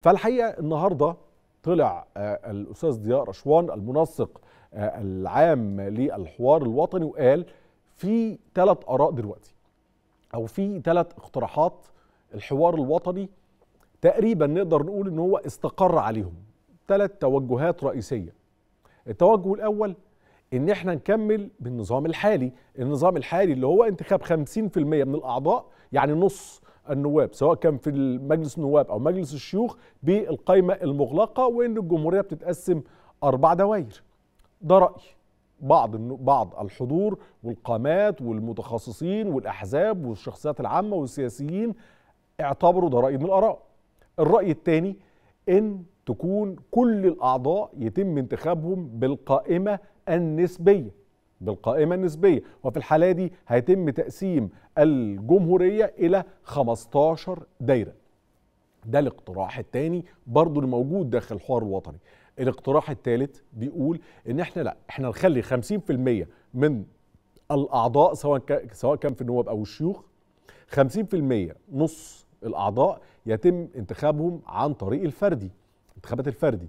فالحقيقه النهارده طلع آه، الاستاذ ضياء رشوان المنسق آه، العام للحوار الوطني وقال في ثلاث اراء دلوقتي او في ثلاث اقتراحات الحوار الوطني تقريبا نقدر نقول ان هو استقر عليهم ثلاث توجهات رئيسيه التوجه الاول ان احنا نكمل بالنظام الحالي النظام الحالي اللي هو انتخاب 50% من الاعضاء يعني نص النواب سواء كان في مجلس النواب أو مجلس الشيوخ بالقائمة المغلقة وإن الجمهورية بتتقسم أربع دوائر ده رأي بعض بعض الحضور والقامات والمتخصصين والأحزاب والشخصيات العامة والسياسيين اعتبروا ده رأي من الآراء الرأي الثاني إن تكون كل الأعضاء يتم انتخابهم بالقائمة النسبية بالقائمة النسبية وفي الحالة دي هيتم تقسيم الجمهورية إلى 15 دايرة ده الاقتراح الثاني برضه اللي موجود داخل الحوار الوطني الاقتراح الثالث بيقول ان احنا لا احنا نخلي 50% من الاعضاء سواء سواء كان في النواب او الشيوخ 50% نص الاعضاء يتم انتخابهم عن طريق الفردي انتخابات الفردي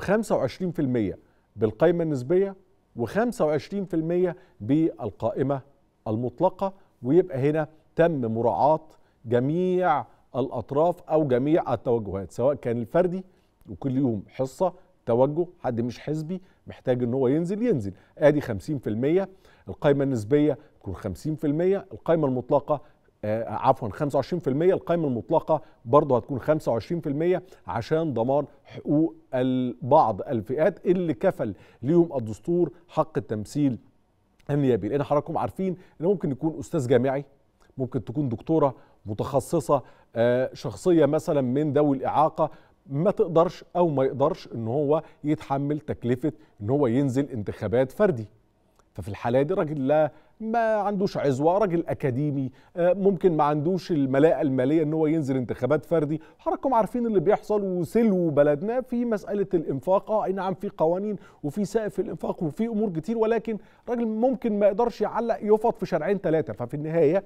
و25% بالقائمه النسبيه و25% بالقائمة المطلقة ويبقى هنا تم مراعاة جميع الأطراف أو جميع التوجهات سواء كان الفردي وكل يوم حصة توجه حد مش حزبي محتاج ان هو ينزل ينزل ادي 50% القائمه النسبيه تكون 50% القائمه المطلقه آه، عفوا 25% القائمه المطلقه برضه هتكون 25% عشان ضمان حقوق بعض الفئات اللي كفل ليهم الدستور حق التمثيل النيابي لان حضراتكم عارفين ان ممكن يكون استاذ جامعي ممكن تكون دكتوره متخصصه آه، شخصيه مثلا من ذوي الاعاقه ما تقدرش او ما يقدرش ان هو يتحمل تكلفه ان هو ينزل انتخابات فردي ففي الحاله دي الراجل لا ما عندوش عزوه راجل اكاديمي آه، ممكن ما عندوش الملاءه الماليه ان هو ينزل انتخابات فردي حضراتكم عارفين اللي بيحصل وسلو بلدنا في مساله الانفاق اه اي نعم في قوانين وفي سقف الانفاق وفي امور كتير ولكن راجل ممكن ما يقدرش يعلق يفط في شرعين ثلاثه ففي النهايه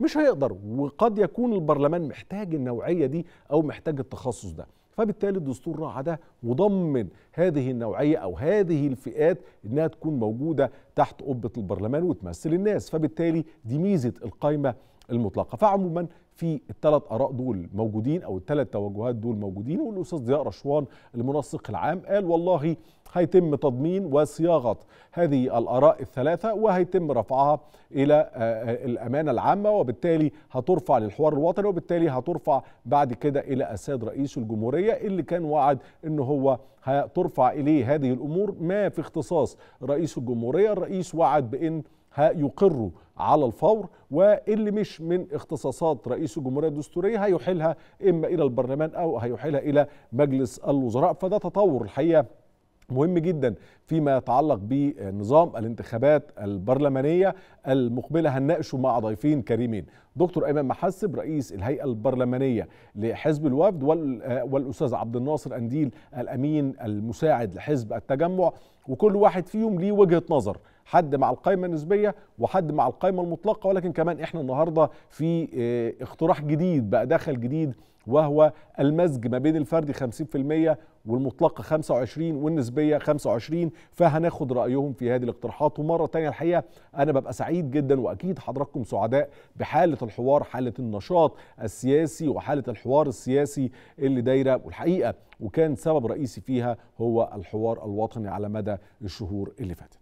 مش هيقدر وقد يكون البرلمان محتاج النوعيه دي او محتاج التخصص ده فبالتالي الدستور راعى ده وضمن هذه النوعيه او هذه الفئات انها تكون موجوده تحت قبه البرلمان وتمثل الناس فبالتالي دي ميزه القايمه المطلقه فعموما في الثلاث اراء دول موجودين او الثلاث توجهات دول موجودين والاستاذ ضياء رشوان المنسق العام قال والله هيتم تضمين وصياغه هذه الاراء الثلاثه وهيتم رفعها الى آه، آه، الامانه العامه وبالتالي هترفع للحوار الوطني وبالتالي هترفع بعد كده الى أساد رئيس الجمهوريه اللي كان وعد ان هو هترفع اليه هذه الامور ما في اختصاص رئيس الجمهوريه الرئيس وعد بان هيقروا على الفور واللي مش من اختصاصات رئيس الجمهوريه الدستوريه هيحيلها اما الى البرلمان او هيحيلها الى مجلس الوزراء فده تطور الحقيقه مهم جدا فيما يتعلق بنظام الانتخابات البرلمانيه المقبله هنناقشه مع ضيفين كريمين دكتور ايمن محسب رئيس الهيئه البرلمانيه لحزب الوفد والاستاذ عبد الناصر انديل الامين المساعد لحزب التجمع وكل واحد فيهم ليه وجهه نظر حد مع القائمه النسبيه وحد مع القائمه المطلقه ولكن كمان احنا النهارده في آه، اقتراح جديد بقى دخل جديد وهو المزج ما بين الفردي 50% والمطلقه 25 والنسبيه 25 فهناخد رايهم في هذه الاقتراحات ومره تانية الحقيقه انا ببقى سعيد جدا واكيد حضراتكم سعداء بحاله الحوار حاله النشاط السياسي وحاله الحوار السياسي اللي دايره والحقيقه وكان سبب رئيسي فيها هو الحوار الوطني على مدى الشهور اللي فاتت